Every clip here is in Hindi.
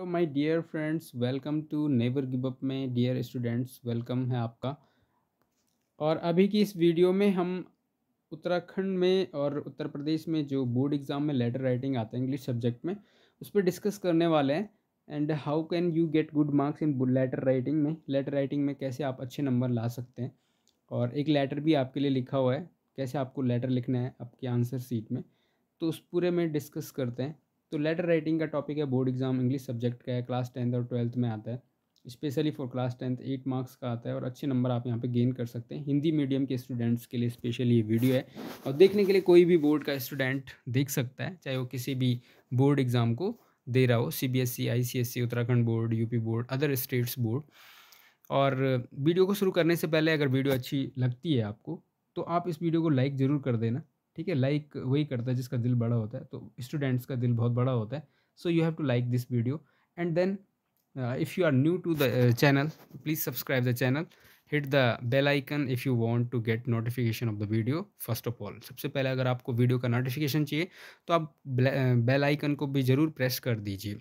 hello my dear friends welcome to never give up में डियर स्टूडेंट्स वेलकम है आपका और अभी की इस वीडियो में हम उत्तराखंड में और उत्तर प्रदेश में जो बोर्ड एग्ज़ाम में लेटर राइटिंग आता है इंग्लिश सब्जेक्ट में उस पर डिस्कस करने वाले हैं and how can you get good marks in letter writing में लेटर राइटिंग में कैसे आप अच्छे नंबर ला सकते हैं और एक लेटर भी आपके लिए लिखा हुआ है कैसे आपको लेटर लिखना है आपके आंसर सीट में तो उस पूरे में डिस्कस करते हैं तो लेटर राइटिंग का टॉपिक है बोर्ड एग्जाम इंग्लिश सब्जेक्ट का है क्लास टेंथ और ट्वेल्थ में आता है specially for class tenth eight marks का आता है और अच्छे नंबर आप यहाँ पे गेन कर सकते हैं हिंदी मीडियम के स्टूडेंट्स के लिए स्पेशली ये वीडियो है और देखने के लिए कोई भी बोर्ड का स्टूडेंट देख सकता है चाहे वो किसी भी बोर्ड एग्ज़ाम को दे रहा हो C B S C I C S C Uttarakhand board U board other states board और वीडियो को शुरू करने से पहले अगर वीडियो अच्छी लगती है आपको तो आप इस वीडियो को लाइक ज़रूर कर देना ठीक है लाइक वही करता है जिसका दिल बड़ा होता है तो स्टूडेंट्स का दिल बहुत बड़ा होता है so you have to like this video and then if you are new to the channel please subscribe the channel hit the bell icon if you want to get notification of the video first of all सबसे पहले अगर आपको वीडियो का नोटिफिकेशन चाहिए तो आप बेल आइकन uh, को भी ज़रूर प्रेस कर दीजिए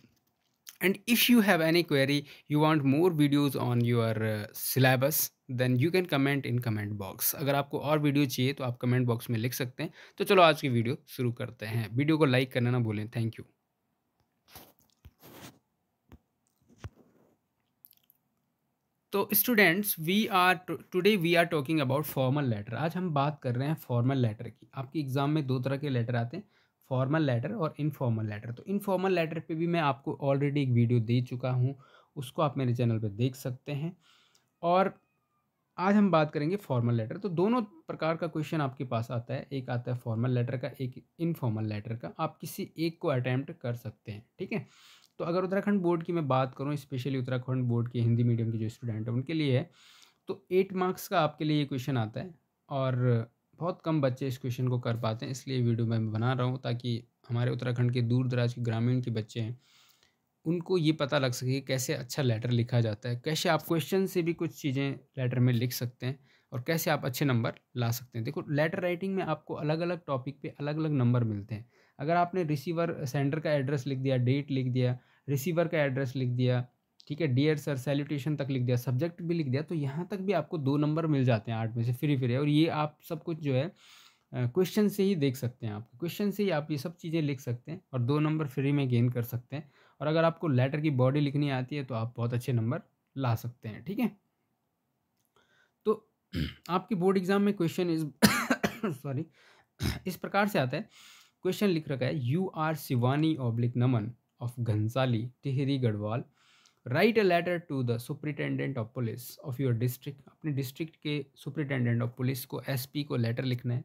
and if you have any query you want more videos on your uh, syllabus then you can comment in comment box अगर आपको और वीडियो चाहिए तो आप कमेंट बॉक्स में लिख सकते हैं तो चलो आज की वीडियो शुरू करते हैं वीडियो को लाइक करना ना भूलें थैंक यू तो students we are today we are talking about formal letter आज हम बात कर रहे हैं फॉर्मल लेटर की आपके एग्ज़ाम में दो तरह के लेटर आते हैं फॉर्मल लेटर और इनफॉर्मल लेटर तो इनफॉर्मल लेटर पे भी मैं आपको ऑलरेडी एक वीडियो दे चुका हूँ उसको आप मेरे चैनल पे देख सकते हैं और आज हम बात करेंगे फॉर्मल लेटर तो दोनों प्रकार का क्वेश्चन आपके पास आता है एक आता है फॉर्मल लेटर का एक इनफॉर्मल लेटर का आप किसी एक को अटैम्प्ट कर सकते हैं ठीक है तो अगर उत्तराखंड बोर्ड की मैं बात करूँ स्पेशली उत्तराखंड बोर्ड के हिंदी मीडियम के जो स्टूडेंट हैं उनके लिए है तो एट मार्क्स का आपके लिए ये क्वेश्चन आता है और बहुत कम बच्चे इस क्वेश्चन को कर पाते हैं इसलिए वीडियो मैं बना रहा हूँ ताकि हमारे उत्तराखंड के दूर दराज के ग्रामीण के बच्चे हैं उनको ये पता लग सके कैसे अच्छा लेटर लिखा जाता है कैसे आप क्वेश्चन से भी कुछ चीज़ें लेटर में लिख सकते हैं और कैसे आप अच्छे नंबर ला सकते हैं देखो लेटर राइटिंग में आपको अलग अलग टॉपिक पे अलग अलग नंबर मिलते हैं अगर आपने रिसीवर सेंडर का एड्रेस लिख दिया डेट लिख दिया रिसीवर का एड्रेस लिख दिया ठीक है डियर सर सैल्यूटेशन तक लिख दिया सब्जेक्ट भी लिख दिया तो यहाँ तक भी आपको दो नंबर मिल जाते हैं आठ में से फ्री फ्री और ये आप सब कुछ जो है क्वेश्चन से ही देख सकते हैं आप क्वेश्चन से ही आप ये सब चीज़ें लिख सकते हैं और दो नंबर फ्री में गेन कर सकते हैं और अगर आपको लेटर की बॉडी लिखनी आती है तो आप बहुत अच्छे नंबर ला सकते हैं ठीक है तो आपके बोर्ड एग्जाम में क्वेश्चन इस सॉरी इस प्रकार से आता है क्वेश्चन लिख रखा है you are Shivani oblique Naman of Ghansali Tehri Garhwal write a letter to the superintendent of police of your district अपने डिस्ट्रिक्ट के सुप्रिटेंडेंट ऑफ पुलिस को पी को लेटर लिखना है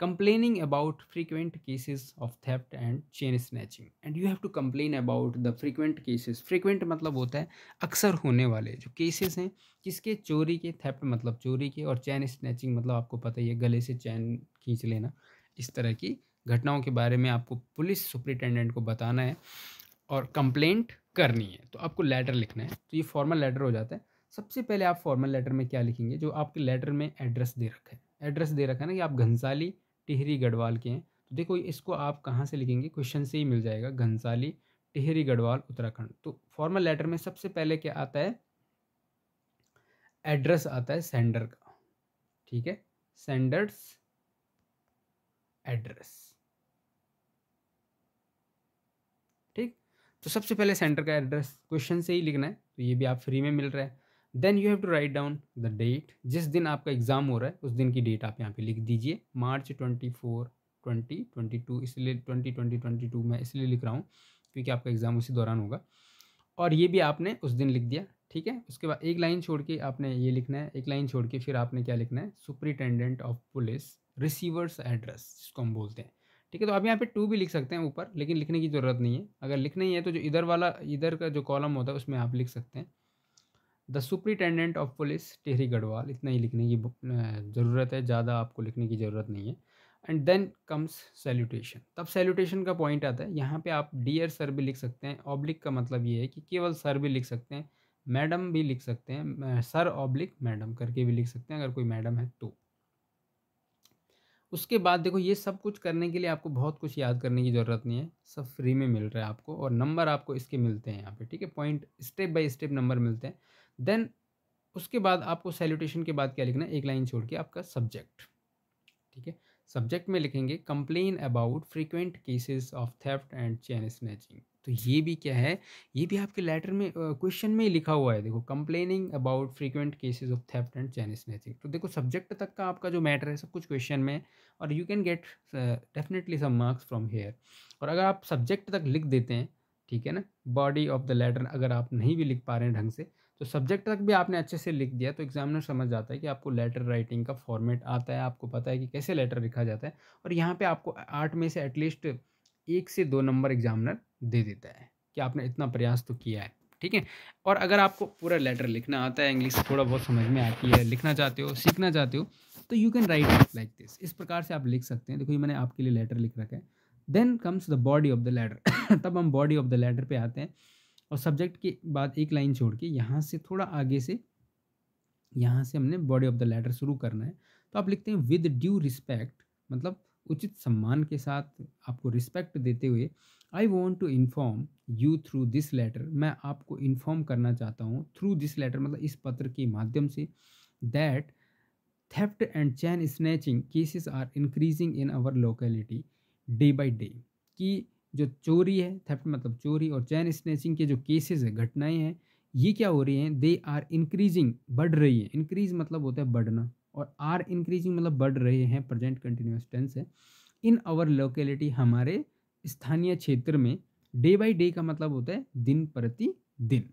complaining about frequent cases of theft and chain snatching and you have to complain about the frequent cases frequent मतलब होता है अक्सर होने वाले जो केसेज हैं किसके चोरी के theft मतलब चोरी के और चैन स्नैचिंग मतलब आपको पता ही है गले से चैन खींच लेना इस तरह की घटनाओं के बारे में आपको पुलिस सुप्रिटेंडेंट को बताना है और कंप्लेंट करनी है तो आपको लेटर लिखना है तो ये फॉर्मल लेटर हो जाता है सबसे पहले आप फॉर्मल लेटर में क्या लिखेंगे जो आपके लेटर में एड्रेस दे रखा है एड्रेस दे रखा है ना कि आप घनसाली टिहरी गढ़वाल के हैं तो देखो इसको आप कहाँ से लिखेंगे क्वेश्चन से ही मिल जाएगा घनसाली टिहरी गढ़वाल उत्तराखंड तो फॉर्मल लेटर में सबसे पहले क्या आता है एड्रेस आता है सेंडर का ठीक है सेंडर्स एड्रेस तो सबसे पहले सेंटर का एड्रेस क्वेश्चन से ही लिखना है तो ये भी आप फ्री में मिल रहा है then you have to write down the date जिस दिन आपका एग्ज़ाम हो रहा है उस दिन की डेट आप यहाँ पे लिख दीजिए March twenty four twenty twenty two इसलिए ट्वेंटी ट्वेंटी ट्वेंटी टू मैं इसलिए लिख रहा हूँ क्योंकि आपका एग्ज़ाम उसी दौरान होगा और ये भी आपने उस दिन लिख दिया ठीक है उसके बाद एक लाइन छोड़ के आपने ये लिखना है एक लाइन छोड़ के फिर आपने क्या लिखना है superintendent of police receiver's address जिसको हम बोलते हैं ठीक है तो आप यहाँ पे टू भी लिख सकते हैं ऊपर लेकिन लिखने की ज़रूरत नहीं है अगर लिखना ही है तो जो इधर वाला इधर का जो कॉलम होता है उसमें आप लिख सकते हैं the superintendent of police Tehri Garhwal इतना ही लिखने की ज़रूरत है ज़्यादा आपको लिखने की ज़रूरत नहीं है एंड देन कम्स सैल्यूटेशन तब सैल्यूटेशन का पॉइंट आता है यहाँ पे आप डियर सर भी लिख सकते हैं ऑब्लिक का मतलब ये है कि केवल सर भी लिख सकते हैं मैडम भी लिख सकते हैं सर ऑब्लिक मैडम करके भी लिख सकते हैं अगर कोई मैडम है तो उसके बाद देखो ये सब कुछ करने के लिए आपको बहुत कुछ याद करने की ज़रूरत नहीं है सब फ्री में मिल रहा है आपको और नंबर आपको इसके मिलते हैं यहाँ पे ठीक है point step by step number मिलते हैं देन उसके बाद आपको सैल्यूटेशन के बाद क्या लिखना है एक लाइन छोड़ के आपका सब्जेक्ट ठीक है सब्जेक्ट में लिखेंगे complain about frequent cases of theft and chain snatching तो ये भी क्या है ये भी आपके लेटर में क्वेश्चन में ही लिखा हुआ है देखो complaining about frequent cases of theft and chain snatching तो देखो सब्जेक्ट तक का आपका जो मैटर है सब कुछ क्वेश्चन में और you can get definitely some marks from here और अगर आप सब्जेक्ट तक लिख देते हैं ठीक है ना बॉडी ऑफ द लेटर अगर आप नहीं भी लिख पा रहे हैं ढंग से तो सब्जेक्ट तक भी आपने अच्छे से लिख दिया तो एग्जामिनर समझ जाता है कि आपको लेटर राइटिंग का फॉर्मेट आता है आपको पता है कि कैसे लेटर लिखा जाता है और यहाँ पे आपको आठ में से एटलीस्ट एक से दो नंबर एग्जामिनर दे देता है कि आपने इतना प्रयास तो किया है ठीक है और अगर आपको पूरा लेटर लिखना आता है इंग्लिश थोड़ा बहुत समझ में आती है लिखना चाहते हो सीखना चाहते हो तो you can write like this इस प्रकार से आप लिख सकते हैं देखो ये मैंने आपके लिए लेटर लिख रखा है then comes the body of the letter तब हम बॉडी ऑफ द लेटर पे आते हैं और सब्जेक्ट के बाद एक लाइन छोड़ के यहाँ से थोड़ा आगे से यहाँ से हमने बॉडी ऑफ द लेटर शुरू करना है तो आप लिखते हैं विद ड्यू रिस्पेक्ट मतलब उचित सम्मान के साथ आपको रिस्पेक्ट देते हुए I want to inform you through this letter मैं आपको इन्फॉर्म करना चाहता हूँ थ्रू दिस लेटर मतलब इस पत्र के माध्यम से that theft and chain snatching cases are increasing in our locality day by day कि जो चोरी है थेफ्ट मतलब चोरी और चैन स्नैचिंग के जो केसेस है घटनाएं हैं ये क्या हो रही हैं दे आर इंक्रीजिंग बढ़ रही है इंक्रीज मतलब होता है बढ़ना और आर इंक्रीजिंग मतलब बढ़ रहे हैं प्रजेंट कंटिन्यूस टेंस है इन आवर लोकेलिटी हमारे स्थानीय क्षेत्र में डे बाई डे का मतलब होता है दिन प्रति दिन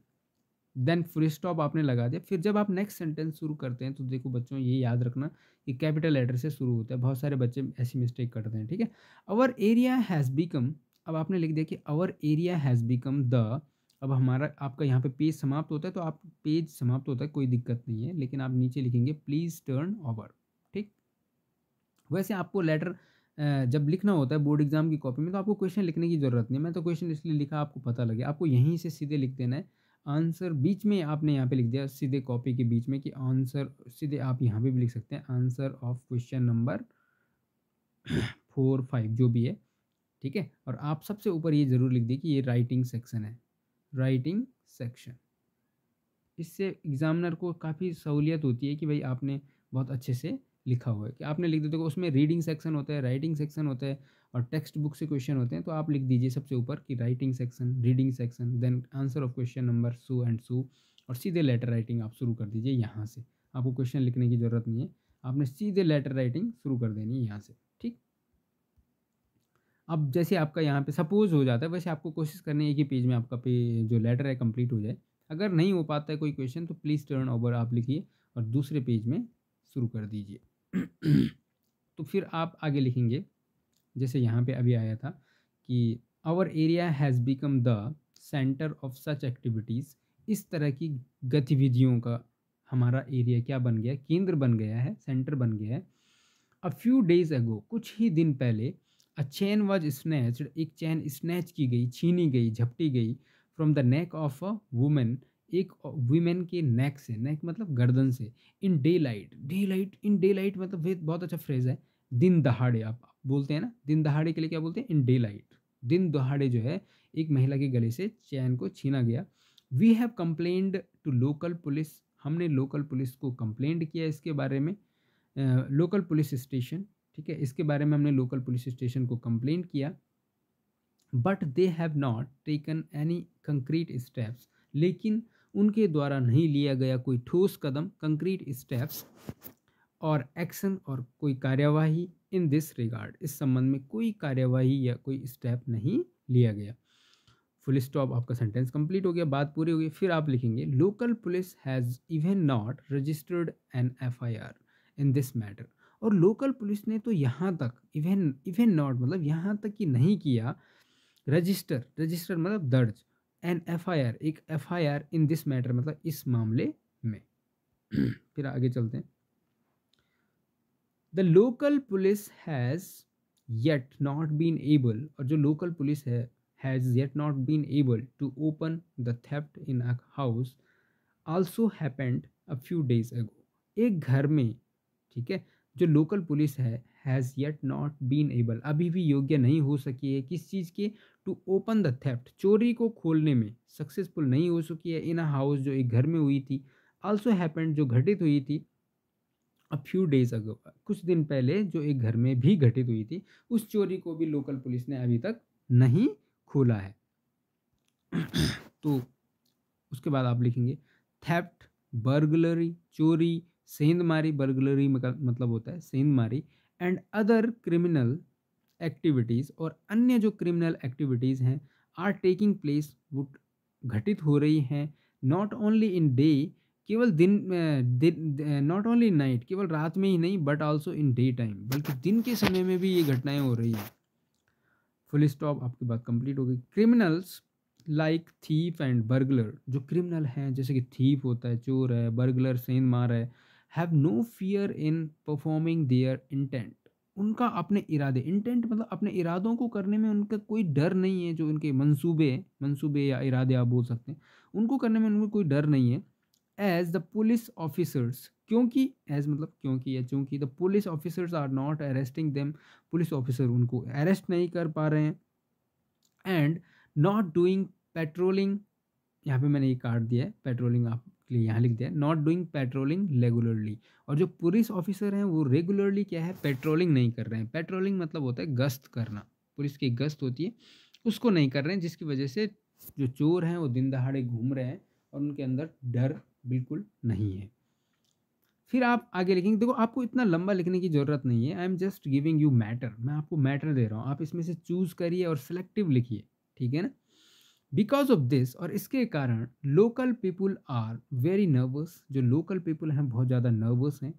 देन फुल स्टॉप आपने लगा दिया फिर जब आप नेक्स्ट सेंटेंस शुरू करते हैं तो देखो बच्चों ये याद रखना कि कैपिटल लेटर से शुरू होता है बहुत सारे बच्चे ऐसी मिस्टेक करते हैं ठीक है आवर एरिया हैज़ बिकम अब आपने लिख दिया कि our area has become the अब हमारा आपका यहाँ पे पेज समाप्त होता है तो आप पेज समाप्त होता है कोई दिक्कत नहीं है लेकिन आप नीचे लिखेंगे प्लीज़ टर्न ओवर ठीक वैसे आपको लेटर जब लिखना होता है बोर्ड एग्ज़ाम की कॉपी में तो आपको क्वेश्चन लिखने की ज़रूरत नहीं है मैं तो क्वेश्चन इसलिए लिखा आपको पता लगे आपको यहीं से सीधे लिख देना है आंसर बीच में आपने यहाँ पे लिख दिया सीधे कॉपी के बीच में कि आंसर सीधे आप यहाँ पे भी लिख सकते हैं answer of question number four five जो भी है ठीक है और आप सबसे ऊपर ये ज़रूर लिख दिए कि ये राइटिंग सेक्शन है राइटिंग सेक्शन इससे एग्ज़ामिनर को काफ़ी सहूलियत होती है कि भाई आपने बहुत अच्छे से लिखा हुआ है कि आपने लिख दिया देखो उसमें रीडिंग सेक्शन होता है राइटिंग सेक्शन होता है और टेक्स्ट बुक से क्वेश्चन होते हैं तो आप लिख दीजिए सबसे ऊपर कि writing section reading section then answer of question number so and so और सीधे लेटर राइटिंग आप शुरू कर दीजिए यहाँ से आपको क्वेश्चन लिखने की ज़रूरत नहीं है आपने सीधे लेटर राइटिंग शुरू कर देनी है यहाँ से ठीक अब जैसे आपका यहाँ पे सपोज हो जाता है वैसे आपको कोशिश करनी है कि पेज में आपका पे जो लेटर है कंप्लीट हो जाए अगर नहीं हो पाता है कोई क्वेश्चन तो प्लीज़ टर्न ओवर आप लिखिए और दूसरे पेज में शुरू कर दीजिए तो फिर आप आगे लिखेंगे जैसे यहाँ पे अभी आया था कि our area has become the centre of such activities इस तरह की गतिविधियों का हमारा एरिया क्या बन गया केंद्र बन गया है सेंटर बन गया है अ फ्यू डेज अगो कुछ ही दिन पहले अ चैन वॉज स्नैच एक चैन स्नैच की गई छीनी गई झपटी गई from the neck of a woman एक वीमेन के नेक से नेक मतलब गर्दन से in daylight daylight in daylight मतलब वे बहुत अच्छा फ्रेज है दिन दहाड़े आप बोलते हैं ना दिन दहाड़े के लिए क्या बोलते हैं इन डे लाइट दिन दहाड़े जो है एक महिला के गले से चैन को छीना गया we have complained to local police हमने लोकल पुलिस को कंप्लेंट किया इसके बारे में लोकल पुलिस स्टेशन ठीक है इसके बारे में हमने लोकल पुलिस स्टेशन को कंप्लेंट किया but they have not taken any concrete steps लेकिन उनके द्वारा नहीं लिया गया कोई ठोस कदम कंक्रीट स्टेप्स और एक्शन और कोई कार्यवाही इन दिस रिगार्ड इस संबंध में कोई कार्यवाही या कोई स्टेप नहीं लिया गया फुल स्टॉप आपका सेंटेंस कंप्लीट हो गया बात पूरी हो गई फिर आप लिखेंगे local police has even not registered an F I R in this matter और लोकल पुलिस ने तो यहाँ तक इवन इवन नॉट मतलब यहाँ तक कि नहीं किया रजिस्टर रजिस्टर मतलब दर्ज एन एफ आई आर एक F I R in this matter मतलब इस मामले में फिर आगे चलते हैं the local police has yet not been able और जो लोकल पुलिस है has yet not been able to open the theft in a house also happened a few days ago एक घर में ठीक है जो लोकल पुलिस है has yet not been able अभी भी योग्य नहीं हो सकी है किस चीज़ के टू ओपन द थेफ्ट चोरी को खोलने में सक्सेसफुल नहीं हो चुकी है इन अ हाउस जो एक घर में हुई थी ऑल्सो हैपेंड जो घटित हुई थी अ फ्यू डेज अगो कुछ दिन पहले जो एक घर में भी घटित हुई थी उस चोरी को भी लोकल पुलिस ने अभी तक नहीं खोला है तो उसके बाद आप लिखेंगे थेफ्ट बर्गलरी चोरी सेंधमारी बर्गलरी मतलब होता है सेंधमारी एंड अदर क्रिमिनल एक्टिविटीज़ और अन्य जो क्रिमिनल एक्टिविटीज़ हैं आर टेकिंग प्लेस वो घटित हो रही हैं नॉट ओनली इन डे केवल दिन नॉट ओनली नाइट केवल रात में ही नहीं but also in day time बल्कि दिन के समय में भी ये घटनाएं हो रही हैं फुल स्टॉप आपकी बात कंप्लीट हो गई criminals like thief and burglar जो क्रिमिनल हैं जैसे कि थीफ होता है चोर है बर्गलर सेंध मार है have no fear in performing their intent उनका अपने इरादे इंटेंट मतलब अपने इरादों को करने में उनका कोई डर नहीं है जो उनके मंसूबे मंसूबे या इरादे आप बोल सकते हैं उनको करने में उनको कोई डर नहीं है एज द पुलिस ऑफिसर्स क्योंकि एज मतलब क्योंकि या चूँकि the police officers are not arresting them police officer उनको अरेस्ट नहीं कर पा रहे हैं एंड नॉट डूइंग पेट्रोलिंग यहाँ पे मैंने ये कार्ड दिया है पेट्रोलिंग आप लिए यहाँ लिख दिया नॉट डूइंग पेट्रोलिंग रेगुलरली और जो पुलिस ऑफिसर हैं वो रेगुलरली क्या है पेट्रोलिंग नहीं कर रहे हैं पेट्रोलिंग मतलब होता है गश्त करना पुलिस की गश्त होती है उसको नहीं कर रहे हैं जिसकी वजह से जो चोर हैं वो दिन दहाड़े घूम रहे हैं और उनके अंदर डर बिल्कुल नहीं है फिर आप आगे लिखेंगे देखो आपको इतना लंबा लिखने की ज़रूरत नहीं है I am just giving you matter मैं आपको मैटर दे रहा हूँ आप इसमें से चूज़ करिए और सिलेक्टिव लिखिए ठीक है ना बिकॉज ऑफ दिस और इसके कारण local people are very nervous जो लोकल पीपल हैं बहुत ज़्यादा नर्वस हैं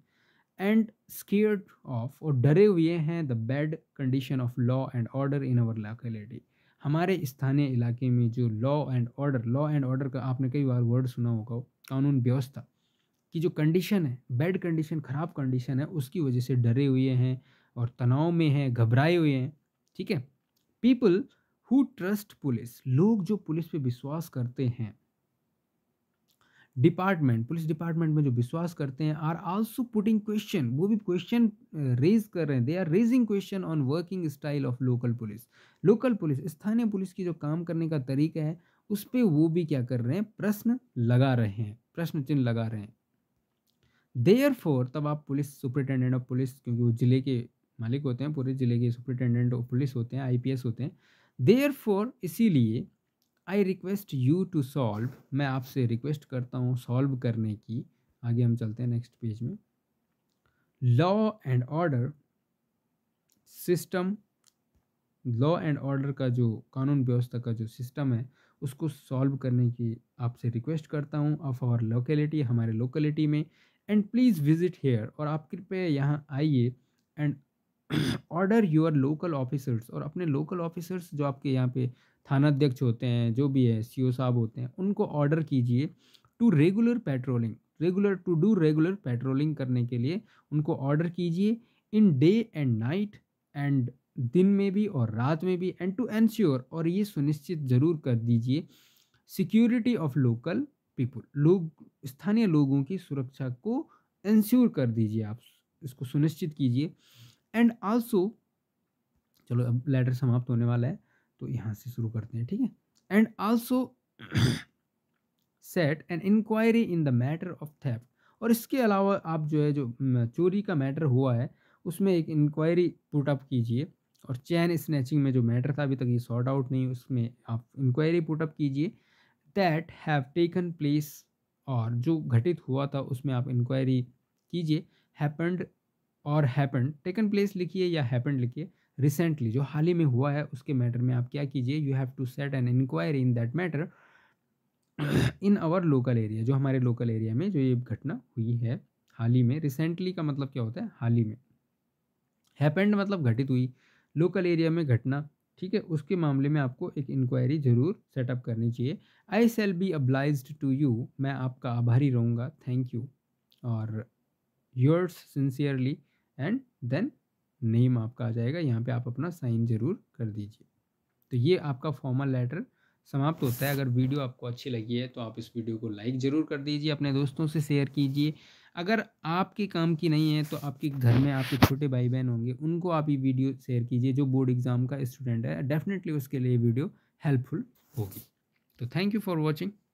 एंड स्केयर्ड ऑफ और डरे हुए हैं the bad condition of law and order in our locality हमारे स्थानीय इलाके में जो law and order law and order का आपने कई बार वर्ड सुना होगा कानून व्यवस्था की जो कंडीशन है बैड कंडीशन ख़राब कंडीशन है उसकी वजह से डरे हुए हैं और तनाव में हैं घबराए हुए हैं ठीक है पीपल हु ट्रस्ट पुलिस लोग जो पुलिस पे विश्वास करते हैं डिपार्टमेंट पुलिस डिपार्टमेंट में जो विश्वास करते हैं आर आल्सो पुटिंग क्वेश्चन वो भी क्वेश्चन रेज कर रहे हैं they are raising question on working style of local police local police स्थानीय पुलिस की जो काम करने का तरीका है उस पर वो भी क्या कर रहे हैं प्रश्न लगा रहे हैं प्रश्न चिन्ह लगा रहे हैं देयर फोर तब आप पुलिस सुपरिटेंडेंट ऑफ पुलिस क्योंकि वो जिले के मालिक होते हैं पूरे जिले के सुपरिटेंडेंट ऑफ पुलिस होते हैं आईपीएस होते हैं देयरफॉर इसीलिए I request you to solve मैं आपसे रिक्वेस्ट करता हूँ सॉल्व करने की आगे हम चलते हैं नेक्स्ट पेज में law and order system law and order का जो कानून व्यवस्था का जो सिस्टम है उसको सॉल्व करने की आपसे रिक्वेस्ट करता हूँ ऑफ आवर लोकेलिटी हमारे लोकेलिटी में एंड प्लीज़ विजिट हेयर और आप कृपया यहाँ आइए and order your local officers और अपने लोकल ऑफिसर्स जो आपके यहाँ पे थाना अध्यक्ष होते हैं जो भी है सी साहब होते हैं उनको ऑर्डर कीजिए to regular patrolling regular to do regular patrolling करने के लिए उनको ऑर्डर कीजिए in day and night and दिन में भी और रात में भी एंड टू एनश्योर और ये सुनिश्चित जरूर कर दीजिए सिक्योरिटी ऑफ लोकल पीपुल लोग स्थानीय लोगों की सुरक्षा को इंश्योर कर दीजिए आप इसको सुनिश्चित कीजिए एंड आल्सो चलो अब लेटर समाप्त होने वाला है तो यहाँ से शुरू करते हैं ठीक है and also set an inquiry in the matter of theft और इसके अलावा आप जो है जो चोरी का मैटर हुआ है उसमें एक इंक्वायरी पुट अप कीजिए और चैन स्नैचिंग में जो मैटर था अभी तक ये सॉर्ट आउट नहीं उसमें आप इंक्वायरी पुट अप कीजिए दैट हैव टेकन प्लेस और जो घटित हुआ था उसमें आप इंक्वायरी कीजिए हैपेंड और हैपन टेकन प्लेस लिखिए या हैपन लिखिए रिसेंटली जो हाल ही में हुआ है उसके मैटर में आप क्या कीजिए you have to set an inquiry in that matter in our local area जो हमारे लोकल एरिया में जो ये घटना हुई है हाल ही में रिसेंटली का मतलब क्या होता है हाल ही में हैपेंड मतलब घटित हुई लोकल एरिया में घटना ठीक है उसके मामले में आपको एक इंक्वायरी ज़रूर सेटअप करनी चाहिए I shall be obliged to you मैं आपका आभारी रहूँगा थैंक यू और yours sincerely and then name आपका आ जाएगा यहाँ पे आप अपना साइन ज़रूर कर दीजिए तो ये आपका फॉर्मल लेटर समाप्त होता है अगर वीडियो आपको अच्छी लगी है तो आप इस वीडियो को लाइक ज़रूर कर दीजिए अपने दोस्तों से शेयर कीजिए अगर आपके काम की नहीं है तो आपके घर में आपके छोटे भाई बहन होंगे उनको आप ये वीडियो शेयर कीजिए जो बोर्ड एग्ज़ाम का स्टूडेंट है डेफिनेटली उसके लिए वीडियो हेल्पफुल होगी तो थैंक यू फॉर वॉचिंग